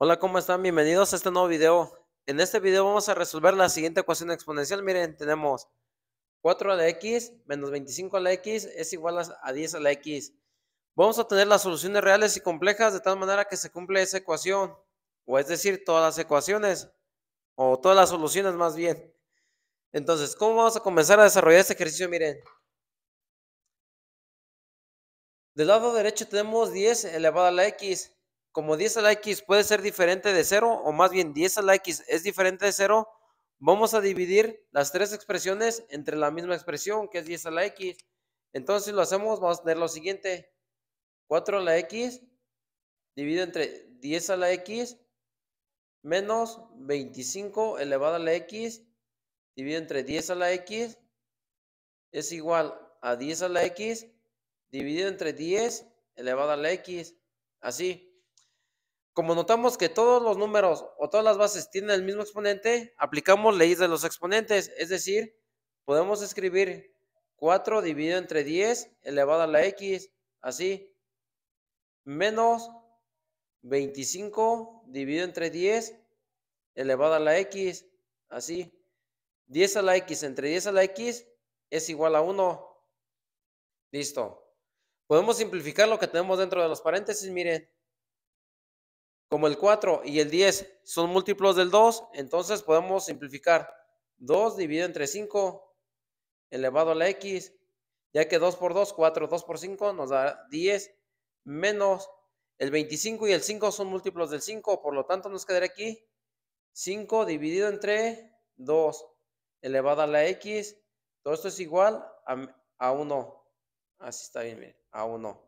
Hola, ¿cómo están? Bienvenidos a este nuevo video. En este video vamos a resolver la siguiente ecuación exponencial. Miren, tenemos 4 a la x menos 25 a la x es igual a 10 a la x. Vamos a tener las soluciones reales y complejas de tal manera que se cumple esa ecuación. O es decir, todas las ecuaciones. O todas las soluciones más bien. Entonces, ¿cómo vamos a comenzar a desarrollar este ejercicio? Miren. Del lado derecho tenemos 10 elevado a la x como 10 a la x puede ser diferente de 0, o más bien 10 a la x es diferente de 0, vamos a dividir las tres expresiones entre la misma expresión, que es 10 a la x. Entonces, lo hacemos, vamos a tener lo siguiente. 4 a la x dividido entre 10 a la x menos 25 elevado a la x dividido entre 10 a la x es igual a 10 a la x dividido entre 10 elevado a la x. Así como notamos que todos los números o todas las bases tienen el mismo exponente, aplicamos leyes de los exponentes, es decir, podemos escribir 4 dividido entre 10 elevado a la x, así, menos 25 dividido entre 10 elevado a la x, así. 10 a la x entre 10 a la x es igual a 1. Listo. Podemos simplificar lo que tenemos dentro de los paréntesis, miren. Como el 4 y el 10 son múltiplos del 2, entonces podemos simplificar 2 dividido entre 5 elevado a la x, ya que 2 por 2, 4, 2 por 5 nos da 10 menos el 25 y el 5 son múltiplos del 5, por lo tanto nos quedará aquí 5 dividido entre 2 elevado a la x, todo esto es igual a, 1. Así está bien, a 1.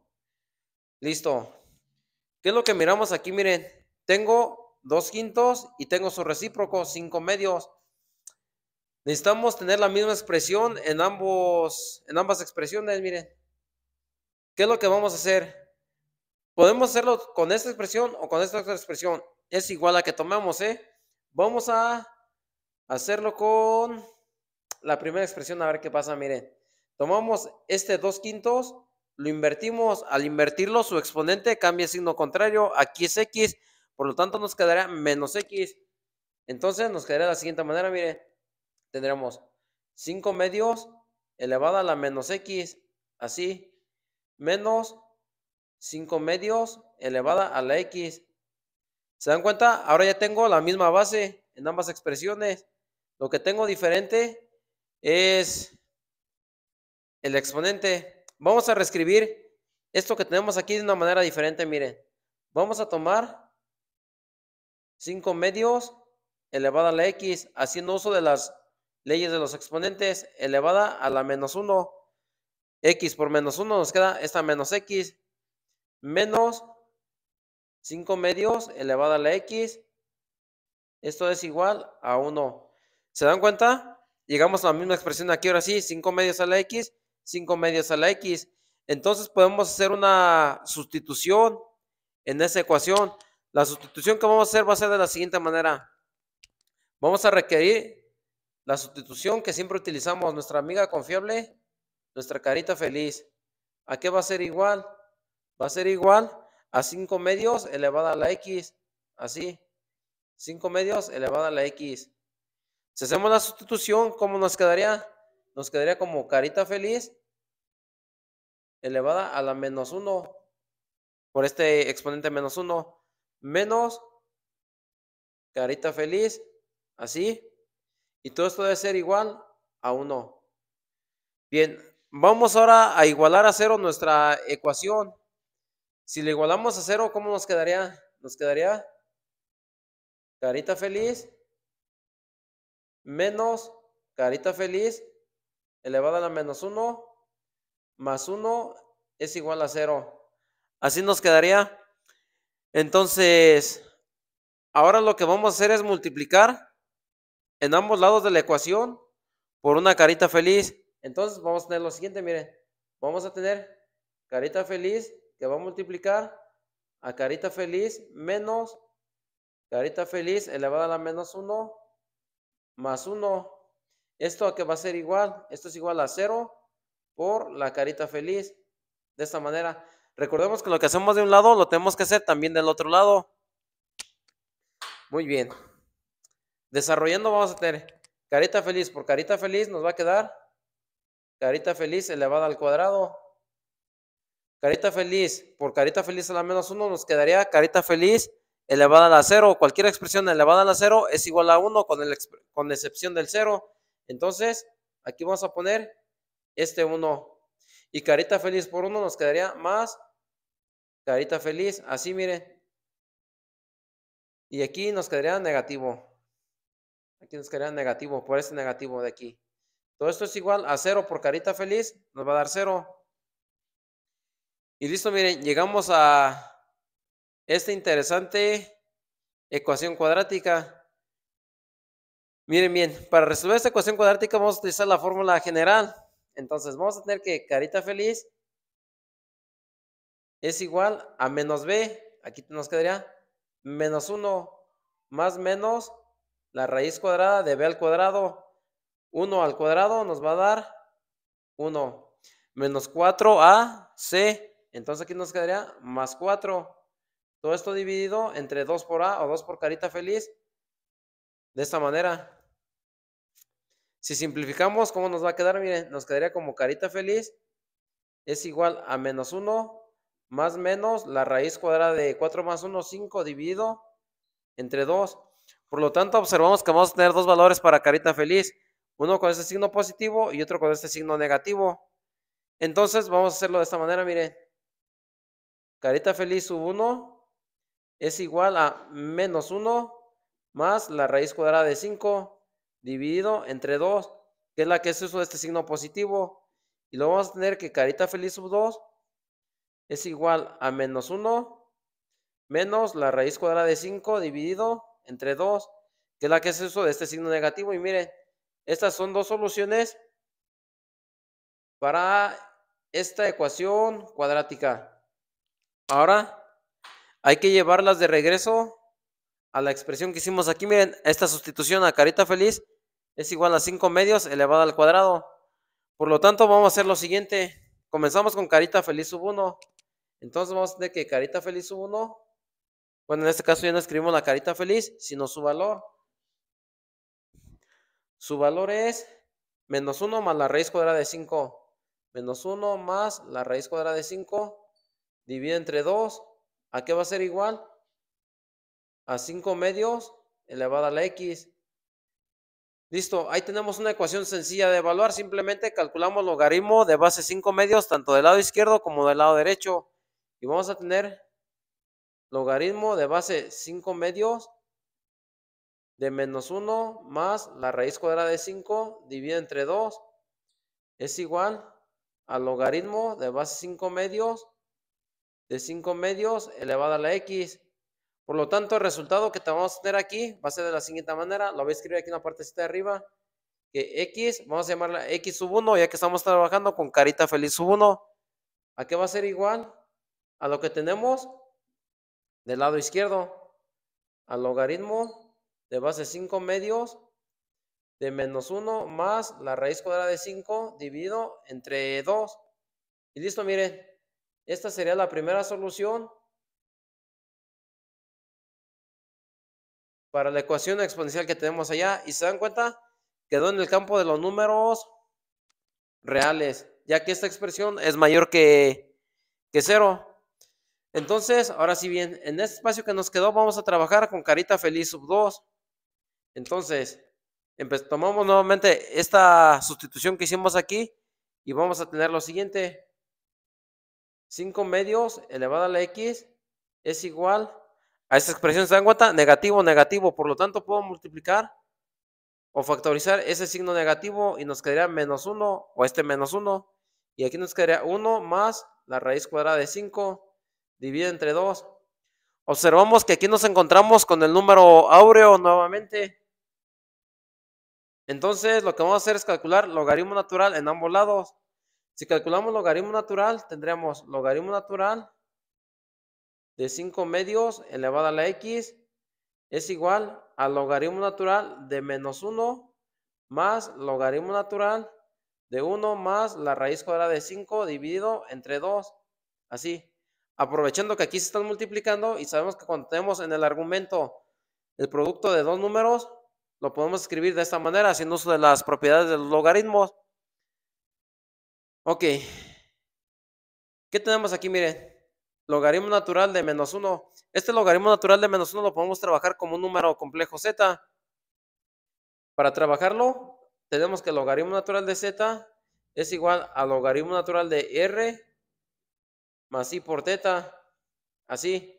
Listo, ¿Qué es lo que miramos aquí? Miren, tengo dos quintos y tengo su recíproco, cinco medios. Necesitamos tener la misma expresión en, ambos, en ambas expresiones, miren. ¿Qué es lo que vamos a hacer? Podemos hacerlo con esta expresión o con esta otra expresión. Es igual a que tomamos, ¿eh? Vamos a hacerlo con la primera expresión, a ver qué pasa, miren. Tomamos este dos quintos lo invertimos, al invertirlo su exponente cambia signo contrario, aquí es x, por lo tanto nos quedará menos x. Entonces nos quedará de la siguiente manera, mire, tendremos 5 medios elevada a la menos x, así, menos 5 medios elevada a la x. ¿Se dan cuenta? Ahora ya tengo la misma base en ambas expresiones. Lo que tengo diferente es el exponente. Vamos a reescribir esto que tenemos aquí de una manera diferente, miren. Vamos a tomar 5 medios elevada a la x, haciendo uso de las leyes de los exponentes, elevada a la menos 1. x por menos 1 nos queda esta menos x, menos 5 medios elevada a la x. Esto es igual a 1. ¿Se dan cuenta? Llegamos a la misma expresión aquí, ahora sí, 5 medios a la x 5 medios a la X. Entonces podemos hacer una sustitución en esa ecuación. La sustitución que vamos a hacer va a ser de la siguiente manera. Vamos a requerir la sustitución que siempre utilizamos, nuestra amiga confiable, nuestra carita feliz. ¿A qué va a ser igual? Va a ser igual a 5 medios elevada a la X. Así. 5 medios elevada a la X. Si hacemos la sustitución, ¿cómo nos quedaría? nos quedaría como carita feliz elevada a la menos 1 por este exponente menos 1 menos carita feliz, así. Y todo esto debe ser igual a 1. Bien, vamos ahora a igualar a 0 nuestra ecuación. Si le igualamos a 0, ¿cómo nos quedaría? Nos quedaría carita feliz menos carita feliz elevada a la menos 1 más 1 es igual a 0. Así nos quedaría. Entonces, ahora lo que vamos a hacer es multiplicar en ambos lados de la ecuación por una carita feliz. Entonces vamos a tener lo siguiente, miren. Vamos a tener carita feliz que va a multiplicar a carita feliz menos carita feliz elevada a la menos 1 más 1 esto a qué va a ser igual, esto es igual a 0 por la carita feliz. De esta manera, recordemos que lo que hacemos de un lado lo tenemos que hacer también del otro lado. Muy bien. Desarrollando vamos a tener carita feliz por carita feliz nos va a quedar carita feliz elevada al cuadrado. Carita feliz por carita feliz a la menos 1 nos quedaría carita feliz elevada a la 0. Cualquier expresión elevada a la 0 es igual a 1 con, con excepción del 0. Entonces, aquí vamos a poner este 1. Y carita feliz por 1 nos quedaría más carita feliz. Así, miren. Y aquí nos quedaría negativo. Aquí nos quedaría negativo por este negativo de aquí. Todo esto es igual a 0 por carita feliz. Nos va a dar 0. Y listo, miren, llegamos a esta interesante ecuación cuadrática. Miren bien, para resolver esta ecuación cuadrática vamos a utilizar la fórmula general. Entonces vamos a tener que carita feliz es igual a menos b, aquí nos quedaría menos 1 más menos la raíz cuadrada de b al cuadrado. 1 al cuadrado nos va a dar 1 menos 4ac. Entonces aquí nos quedaría más 4. Todo esto dividido entre 2 por a o 2 por carita feliz. De esta manera. Si simplificamos, ¿cómo nos va a quedar? Miren, nos quedaría como carita feliz. Es igual a menos 1 más menos la raíz cuadrada de 4 más 1, 5 dividido entre 2. Por lo tanto, observamos que vamos a tener dos valores para carita feliz. Uno con este signo positivo y otro con este signo negativo. Entonces, vamos a hacerlo de esta manera, miren. Carita feliz sub 1 es igual a menos 1 más la raíz cuadrada de 5 dividido entre 2, que es la que se de este signo positivo. Y lo vamos a tener que carita feliz sub 2 es igual a menos 1 menos la raíz cuadrada de 5 dividido entre 2, que es la que se uso de este signo negativo. Y miren, estas son dos soluciones para esta ecuación cuadrática. Ahora hay que llevarlas de regreso a la expresión que hicimos aquí. Miren, esta sustitución a carita feliz es igual a 5 medios elevada al cuadrado. Por lo tanto, vamos a hacer lo siguiente. Comenzamos con carita feliz sub 1. Entonces vamos a tener que carita feliz sub 1. Bueno, en este caso ya no escribimos la carita feliz, sino su valor. Su valor es menos 1 más la raíz cuadrada de 5. Menos 1 más la raíz cuadrada de 5. Divide entre 2. ¿A qué va a ser igual? a 5 medios elevada a la x. Listo, ahí tenemos una ecuación sencilla de evaluar, simplemente calculamos logaritmo de base 5 medios, tanto del lado izquierdo como del lado derecho. Y vamos a tener logaritmo de base 5 medios de menos 1 más la raíz cuadrada de 5 dividida entre 2 es igual al logaritmo de base 5 medios de 5 medios elevada a la x. Por lo tanto, el resultado que te vamos a tener aquí va a ser de la siguiente manera. Lo voy a escribir aquí en la partecita de arriba. Que X, vamos a llamarla X sub 1, ya que estamos trabajando con carita feliz sub 1. ¿A qué va a ser igual? A lo que tenemos del lado izquierdo. Al logaritmo de base 5 medios de menos 1 más la raíz cuadrada de 5 dividido entre 2. Y listo, miren. Esta sería la primera solución para la ecuación exponencial que tenemos allá. Y se dan cuenta, quedó en el campo de los números reales, ya que esta expresión es mayor que, que cero. Entonces, ahora sí bien, en este espacio que nos quedó vamos a trabajar con carita feliz sub 2. Entonces, tomamos nuevamente esta sustitución que hicimos aquí y vamos a tener lo siguiente. 5 medios elevado a la x es igual a esta expresión se cuenta, negativo, negativo. Por lo tanto, puedo multiplicar o factorizar ese signo negativo y nos quedaría menos 1 o este menos 1. Y aquí nos quedaría 1 más la raíz cuadrada de 5 dividido entre 2. Observamos que aquí nos encontramos con el número áureo nuevamente. Entonces lo que vamos a hacer es calcular logaritmo natural en ambos lados. Si calculamos logaritmo natural, tendríamos logaritmo natural de 5 medios elevada a la x es igual al logaritmo natural de menos 1 más logaritmo natural de 1 más la raíz cuadrada de 5 dividido entre 2. Así. Aprovechando que aquí se están multiplicando y sabemos que cuando tenemos en el argumento el producto de dos números, lo podemos escribir de esta manera, haciendo uso de las propiedades de los logaritmos. Ok. ¿Qué tenemos aquí? Miren logaritmo natural de menos 1. Este logaritmo natural de menos 1 lo podemos trabajar como un número complejo z. Para trabajarlo, tenemos que el logaritmo natural de z es igual al logaritmo natural de r más i por teta. Así.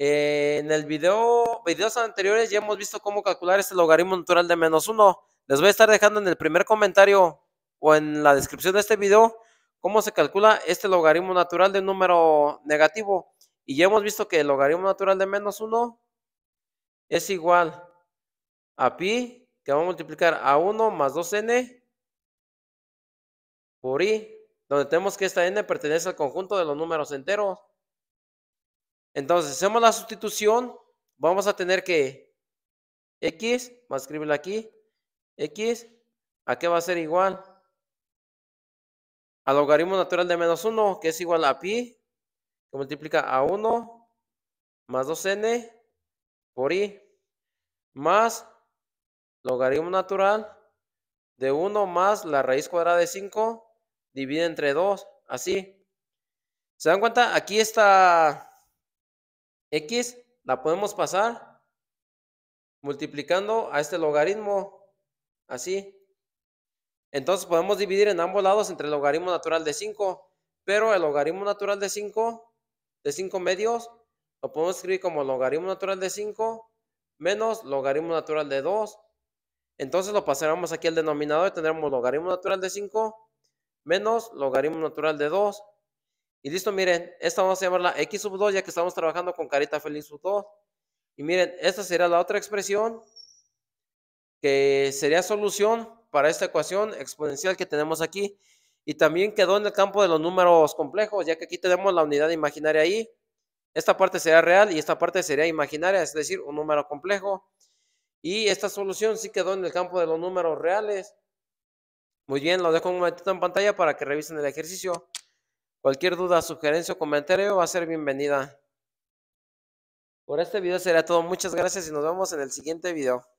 en el video, videos anteriores ya hemos visto cómo calcular este logaritmo natural de menos 1. Les voy a estar dejando en el primer comentario o en la descripción de este video cómo se calcula este logaritmo natural de número negativo. Y ya hemos visto que el logaritmo natural de menos 1 es igual a pi, que vamos a multiplicar a 1 más 2n por i, donde tenemos que esta n pertenece al conjunto de los números enteros. Entonces, hacemos la sustitución, vamos a tener que x, a escribirlo aquí, x, ¿a qué va a ser igual? al logaritmo natural de menos 1, que es igual a pi, que multiplica a 1 más 2n por i, más logaritmo natural de 1 más la raíz cuadrada de 5, divide entre 2, así. ¿Se dan cuenta? Aquí está x, la podemos pasar multiplicando a este logaritmo, así. Entonces podemos dividir en ambos lados entre el logaritmo natural de 5, pero el logaritmo natural de 5, de 5 medios, lo podemos escribir como logaritmo natural de 5 menos logaritmo natural de 2. Entonces lo pasaremos aquí al denominador y tendremos logaritmo natural de 5 menos logaritmo natural de 2. Y listo, miren, esta vamos a llamarla x sub 2 ya que estamos trabajando con carita feliz sub 2. Y miren, esta sería la otra expresión que sería solución para esta ecuación exponencial que tenemos aquí. Y también quedó en el campo de los números complejos, ya que aquí tenemos la unidad imaginaria ahí. Esta parte sería real y esta parte sería imaginaria, es decir, un número complejo. Y esta solución sí quedó en el campo de los números reales. Muy bien, lo dejo un momentito en pantalla para que revisen el ejercicio. Cualquier duda, sugerencia o comentario va a ser bienvenida. Por este video sería todo. Muchas gracias y nos vemos en el siguiente video.